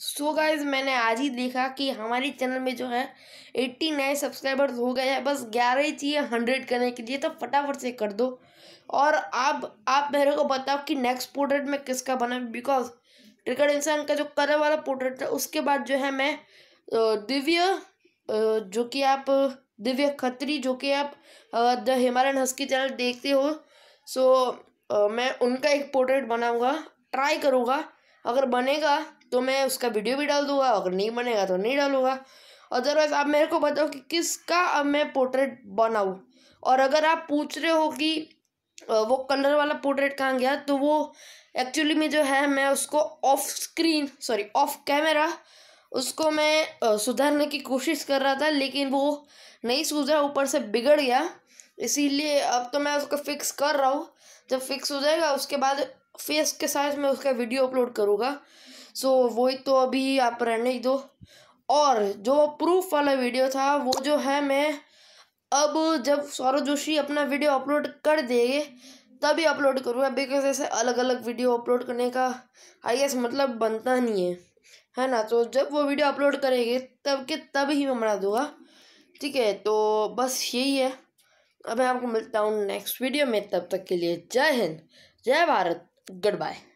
सो so guys मैंने आज ही देखा कि हमारे चैनल में जो है एट्टी नाइन सब्सक्राइबर्स हो गए हैं बस ग्यारह ही चाहिए हंड्रेड करने के लिए तो फटाफट से कर दो और आप आप मेरे को बताओ कि नेक्स्ट पोर्ट्रेट में किसका बना बिकॉज क्रिकेट इंसान का जो कलर वाला पोर्ट्रेट था उसके बाद जो है मैं दिव्य जो कि आप दिव्य खत्री जो कि आप द हिमालयन हस्की चैनल देखते हो सो मैं उनका एक पोर्ट्रेट बनाऊँगा ट्राई करूँगा अगर बनेगा तो मैं उसका वीडियो भी डाल दूँगा अगर नहीं बनेगा तो नहीं डालूंगा अदरवाइज़ आप मेरे को बताओ कि किसका अब मैं पोर्ट्रेट बनाऊँ और अगर आप पूछ रहे हो कि वो कलर वाला पोर्ट्रेट कहाँ गया तो वो एक्चुअली में जो है मैं उसको off screen sorry off camera उसको मैं सुधारने की कोशिश कर रहा था लेकिन वो नहीं सुधरा ऊपर से बिगड़ गया इसीलिए अब तो मैं उसको फिक्स कर रहा हूँ जब फिक्स हो जाएगा उसके बाद फेस के साथ मैं उसका वीडियो अपलोड करूँगा सो वही तो अभी आप रहने ही दो और जो प्रूफ वाला वीडियो था वो जो है मैं अब जब सौरभ जोशी अपना वीडियो अपलोड कर देंगे तभी अपलोड करूँगा बिकॉज ऐसे अलग अलग वीडियो अपलोड करने का आई गेस मतलब बनता नहीं है है ना तो जब वो वीडियो अपलोड करेंगे तब के तब ही मैं बना दूँगा ठीक है तो बस यही है अब मैं आपको मिलता हूँ नेक्स्ट वीडियो में तब तक के लिए जय हिंद जय भारत Goodbye.